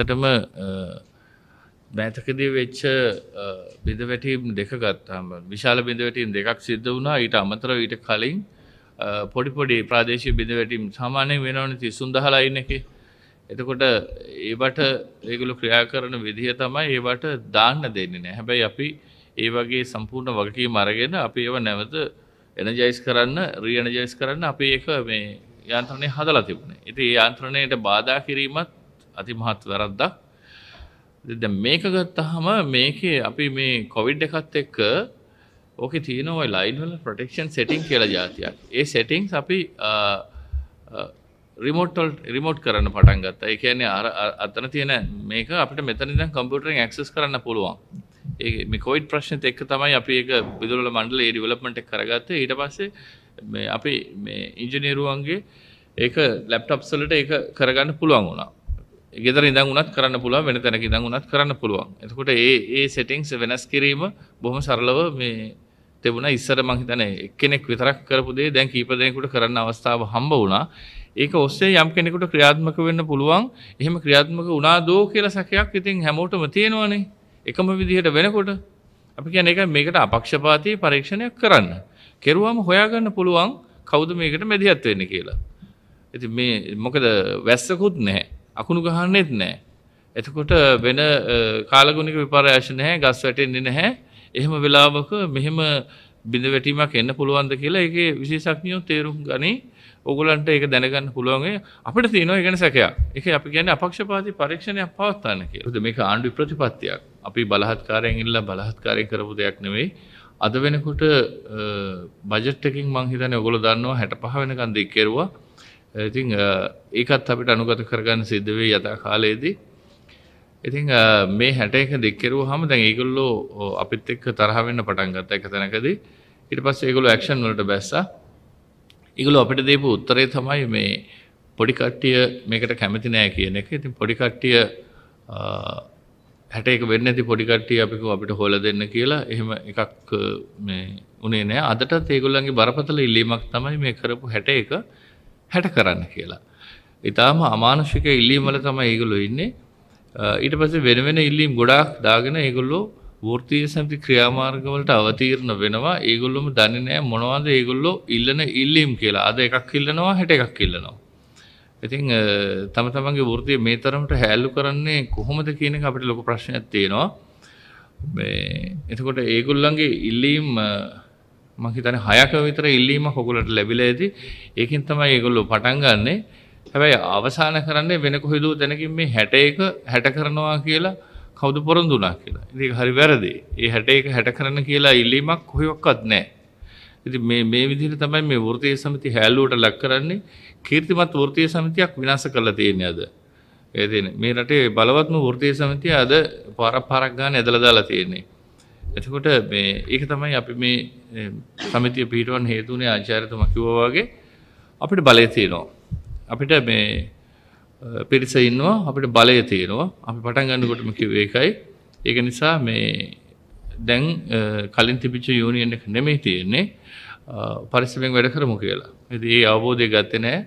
ඇතටම මෑතකදී වෙච්ච බිදවැටීම් දෙක ගත්තාම විශාල බිඳවැටීම් දෙකක් සිද්ධ වුණා ඊට අමතර ඊට කලින් පොඩිපොඩි ප්‍රාදේශී බිඳවැටීම් සාමානයෙන් වෙනවන තිසුන් දහලා ඉන්න එක එතකොට ඒවට ඒගුලු ක්‍රියා කරන විදිහ තමයි ඒවට දාන්න දෙන්නේ නෑ හැබැයි අපි ඒ වගේ සම්පූර්ණ වගකීම් අරගෙන අපි ඒව නැවත එනජයිස් කරන්න රීනජයිස් කරන්න අපි ඒක මේ යන්ත්‍රණය හදලා තිබුණේ ඉතින් ඒ යන්ත්‍රණයට බාධා කිරීමත් අතිමහත් වැරද්දක් ද මේක ගත්තහම මේක අපි මේ කොවිඩ් එකත් එක්ක ඕක තියනව ලයින්වල ප්‍රටෙක්ෂන් සෙටිං කියල ජාතියක් ඒ සෙටිං අපි රිමෝටල් රිමෝට් කරන්න පටන් ගත්ත එකන්නේ අර අතන තියෙන මේක අපට මෙතන කම්පියුටරෙන් ඇක්සස් කරන්න පුළුවන් ඒ මිකෝයිඩ් ප්‍රශ්නත එක්ක තමයි අපි එක විදුරල මණ්ඩල ඒ ඩිවලප්මන්ට් එක කරගත්තේ ඊට පස්සේ මේ අපි මේ ඉංජිනේරුවන්ගේ ඒක ලැප්ටොප්ස් වලට ඒක කරගන්න පුළුවන් වුණා ගෙදර ඉඳං උනත් කරන්න පුළුව වෙන තැනක ඉඳං උනත් කරන්න පුළුවන් එතකොට ඒ ඒ සෙටිංස් වෙනස් කිරීම බොහොම සරලව මේ තිබුණ ඉස්සර මහිතන එක්කෙනෙක් විතරක් කරපුදේ දැන් කීපදයකුට කරන්න අවස්ථාව හම්බ වුණා ඒක ඔස්සේ යම් කෙනෙකුට ක්‍රියාත්මක වෙන්න පුළුවන් එහෙම ක්‍රියාත්මක වුණා දෝ කියල සැකයක් ඉතින් හැමෝටම තියෙනවනේ එකම විදිහට වෙනකොට අපි කියන එක මේකට අපක්ෂපාති පරීක්ෂණයක් කරන්න කෙරුවම හොයාගන්න පුළුවන් කෞුද මේකට මැදිහත් වෙන්න කියලා. ඇති මේ මොකද වැස්සකුත් නැහැ අකුණු ගහන්නෙත් නෑ. එතකොට වෙන කාලගුණික විපරයශ නැහැ ගස් වැටෙන්නේ නැහැ එහෙම වෙලාවක මෙහෙම බිඳ වැටීමක් එන්න පුළුවන්ද කියලා ඒක විශේෂඥයෝ තේරුම් ගනි ඔගලන්ට ඒක දැනගන්න පුළුවන්ගේ අපිට තියෙනවා ඒ ගැන සැකයක් ඒක අපි කියන්නේ අපක්ෂපාතී පරීක්ෂණයක් පවත්වන්න කියලා. මේක ආණ්ඩු ප්‍රතිපත්තියක්. අපි බලහත්කාරයෙන් ඉල්ලලා බලහත්කාරයෙන් කරපු දෙයක් නෙවෙයි. අද වෙනකොට බජට් එකකින් මං හිතන්නේ ඔයගොල්ලෝ දන්නවා 65 වෙනකන් දෙක් කෙරුවා. Uh, ඉතිං uh, ඒකත් අපිට අනුගත කරගන්න සිද්ධවේ යතා කාලයේදී. ඉතිං uh, මේ හැටයක දෙක්කෙරුව හම දැන් ඒගොල්ලෝ අපිත් එක්ක තරහවෙන්න පටන් ගත්ත එක තැනකදී ඉට පස් ඒගොලු ක්ෂන් වලට බැස්ස ඉගොලු අපිට දේපු උත්තරේ තමයි මේ පොඩිකට්ටිය මේකට කැමති නෑ කියන එක ඉතින් පොඩිකට්ටිය හැටේක වෙන්න ඇති පොඩිකට්ටිය අපික අපිට හොල දෙන්න කියලා එහෙම එකක් උනේ නෑ අදට තේගොල්ලන්ගේ බරපතල ඉල්ලීමක් තමයි මේ කරපු හැට එක හැට කරන්න කියලා. ඉතාම අමානුෂික ඉල්ලීම් වල තම ඒගොලු ඉන්නේ ඊට පස වෙනවෙන ඉල්ලීම් ගොඩාක් දාගෙන ඒගොල්ලෝ ෘතිය සැති ක්‍රියාමාර්ගවලට අවතීරණ වෙනවා ඒගොල්ලොම දනිනෑ මොනවාද ඒගොල්ලො ඉල්ලන ඉල්ලීම් කියලා අද එකක් ඉල්ලනවා හැට එකක් ඉල්ලනවා. ඉතිං තම තමන්ගේ ෘතිය මේ තරමට හැල්ලු කරන්නේ කොහොමද කියන අපිට ලොක ප්‍රශ්නයක් තියෙනවා එතකොට ඒගොල්ලන්ගේ ඉල්ලීම් මහිතන හයක විතර ඉල්ලීම හොකුලට ලැබිල ඇති ඒකින් තමයි ඒගොල්ලු පටන්ගන්නේ හැබැයි අවසාන කරන්නේ වෙනක හිදූ තැනකින් මේ හැට එක හැට කරනවා කියලා කවුදු පොරොන්දුනා කියලා ඉති හරි වැරදි ඒ හැට එක හැට කරන කියලා ඉල්ලීමක් කොහොක්කත් නෑ ඉති මේ විදිර තමයි මේ වෘතිය සමති හැල්ලුවට ලක් කරන්නේ කීර්තිමත් වෘතිය සමතියක් විනාස කරලා තියෙන අද ඒ මේ රටේ බලවත්ම වෘතිය සමතිය අද පරක් පරක් ගාන ඇදලදාලා තියෙන්නේ එතකොට මේ ඒක තමයි අපි මේ සමිතිය පිටුවන් හේතුනේ ආචාර්යතුමා කිව්වා වගේ අපිට බලය තියෙනවා. අපිට මේ පිරිස ඉන්නවා අපිට බලය තියෙනවා. අපි පටන් ගන්නකොටම කිව්වේ ඒකයි. ඒක නිසා මේ දැන් කලින් තිබිච්ච යූනියන් එක නෙමෙයි තියෙන්නේ. පරිස්සමෙන් වැඩ කරමු කියලා. ඉතින් ඒ අවබෝධය ගත්තේ නැහැ.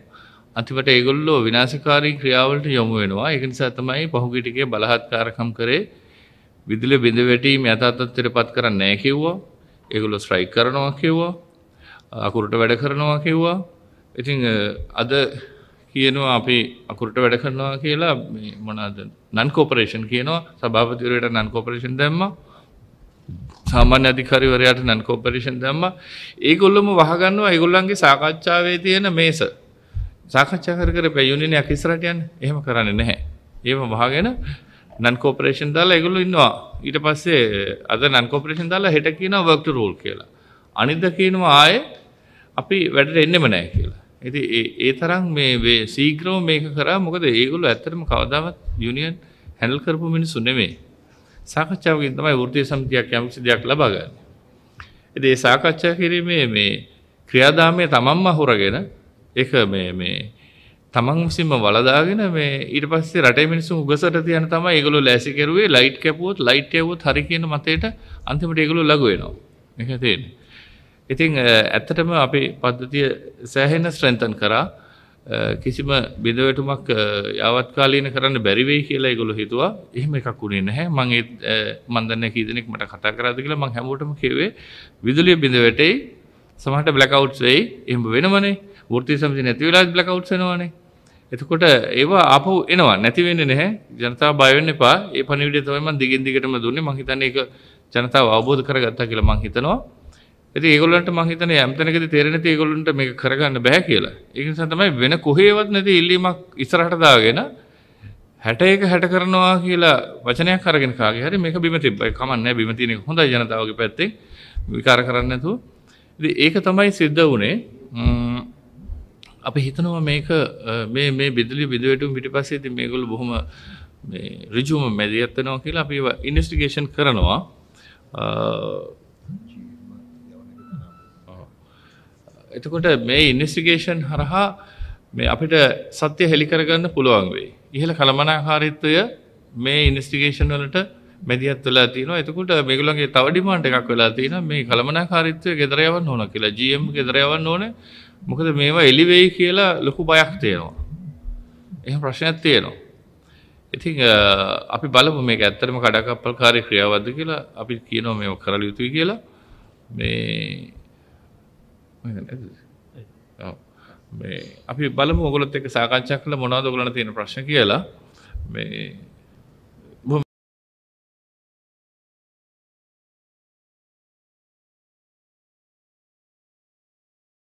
අතිවට ඒගොල්ලෝ විනාශකාරී ක්‍රියාවලට යොමු වෙනවා. ඒක නිසා තමයි පහුගිය ටිකේ බලහත්කාරකම් කරේ. විදුලි බිඳ වැටීම යථාතත්වයට පත් කරන්නේ නැහැ කිව්වා. ඒගොල්ලෝ ස්ට්‍රයික් කරනවා කිව්වා. අකුරට වැඩ කරනවා කිව්වා. ඉතින් අද කියනවා අපි අකුරට වැඩ කරනවා කියලා මේ මොනවාද නන් කෝපරේෂන් කියනවා සභාපතිවරයාට නන් කෝපරේෂන් දැම්මා. සාමාන්‍ය අධිකාරිවරයාට නන් කෝපරේෂන් දැම්මා. ඒගොල්ලොම වහගන්නවා ඒගොල්ලන්ගේ සාකච්ඡාවේ තියෙන මේස. සාකච්ඡා කර කර යුනියන යකිස්රට යන්න එහෙම කරන්නේ නැහැ. ඒව වහගෙන නන්කෝපරේෂන් දාලා එගුලු ඉන්නවා ඊට පස්සේ අද නන්කෝපරේෂන් දාලා හෙට කියන වක්ට රෝල් කියලා අනිද කියනවා ආය අපි වැඩට එන්නෙම නෑ කියලා ඇති ඒ තරම් මේ සීග්‍රෝ මේක කරා මොකද ඒගුලු ඇත්තරම කවදාවත් යුනිියන් හැනල් කරපු මිනිස්සු නෙමේ සාකච්ඡාවගින් තමයි ෘතිය සමතියක් යමිසි දෙයක් ලබාගන්න එති ඒ සාකච්ඡා කිරීමේ මේ ක්‍රියාදාමය තමම්ම හුරගෙන එක මේ මේ තමන් විසින්ම වලදාගෙන මේ ඊට පස්සේ රටේ මිනිස්සු උගසට තියන තමයි ඒගොල්ලෝ ලෑසි කරුවේ ලයිට් කැපුවොත් ලයිට් යවුවොත් හරි කියන මතයට අන්තිමට ඒගොල්ලෝ ලඟ වෙනවා. මේක තේරෙන්නේ. ඉතින් ඇත්තටම අපේ පද්ධතිය සෑහෙන ස්ට්‍රෙන්තන් කරා කිසිම බිඳවැටුමක් යාවත් කාලීන කරන්න බැරි වෙයි කියලා ඒගොල්ලෝ හිතුවා. එහෙම එකක් උනේ නැහැ. මම ඒ මන් දන්නේ කී දෙනෙක් මට කතා කරාද කියලා මම හැමෝටම කිව්වේ විදුලිය බිඳවැටෙයි සමහරට බ්ලැක් අවුට්ස් වෙයි. එහෙම වෙනමනේ. වෘත්ති සමිති නැති වෙලාවත් බ්ලැක් අවුට්ස් වෙනවනේ. එතකොට ඒවා ආපහු එනවා නැති වෙන්නේ නැහැ. ජනතාව බය වෙන්න එපා. ඒ පණිවිඩය තමයි මම දිගින් දිගටම දුන්නේ. මම හිතන්නේ ඒක ජනතාව අවබෝධ කරගත්තා කියලා මම හිතනවා. ඉතින් ඒගොල්ලන්ට මම හිතන්නේ යම්තැනකදී තේරෙන්නේ නැති ඒගොල්ලන්ට මේක කරගන්න බෑ කියලා. ඒක නිසා තමයි වෙන කොහේවත් නැති ඉල්ලීමක් ඉස්සරහට දාගෙන 61 60 කරනවා කියලා වචනයක් අරගෙන කාගේ හරි මේක බිම තිබ්බයි. කමන්නේ බිම තියෙන එක හොඳයි ජනතාවගේ පැත්තෙන් විකාර කරන්නේ නැතුව. ඉතින් ඒක තමයි සිද්ධ වුනේ. අපි හිතනවා මේක මේ මේ බිදලි බිදුවටුම් පිටි පස්සේති මේගොල් බොහොම රිජුම මැදි ඇත්තනවා කියලා අපි ඉන්ස්ටිගේෂන් කරනවා එතකොට මේ ඉන්ස්ටිගේෂන් හරහා මේ අපිට සත්‍යය හෙළිකරගන්න පුළුවන් වෙයි. ඉහළ කළමනාකාරීත්වය මේ ඉන්ස්ටිගේෂන් වලට මැදිහත් වෙලා තියෙනවා. එතකොට මේගොල්ලන්ගේ තව ඩිමාන්ඩ් එකක් වෙලා තියෙනවා මේ කළමනාකාරීත්වය ගෙදර යවන්න ඕන කියලා. GM ගෙදර යවන්න ඕනේ. මොකද මේවා එලිවෙයි කියලා ලොකු බයක් තියෙනවා. එහෙම ප්‍රශ්නයක් තියෙනවා. ඉතින් අපි බලමු මේක ඇත්තටම කඩකප්පල්කාරී ක්‍රියාවද්ද කියලා අපි කියනවා මේක කරල යුතුයි කියලා. මේ මේ අපි බලමු ඔයගොල්ලොත් එක්ක සාකච්ඡා කළ මොනවද ඔයගොල්ලන්ට තියෙන ප්‍රශ්න කියලා. මේ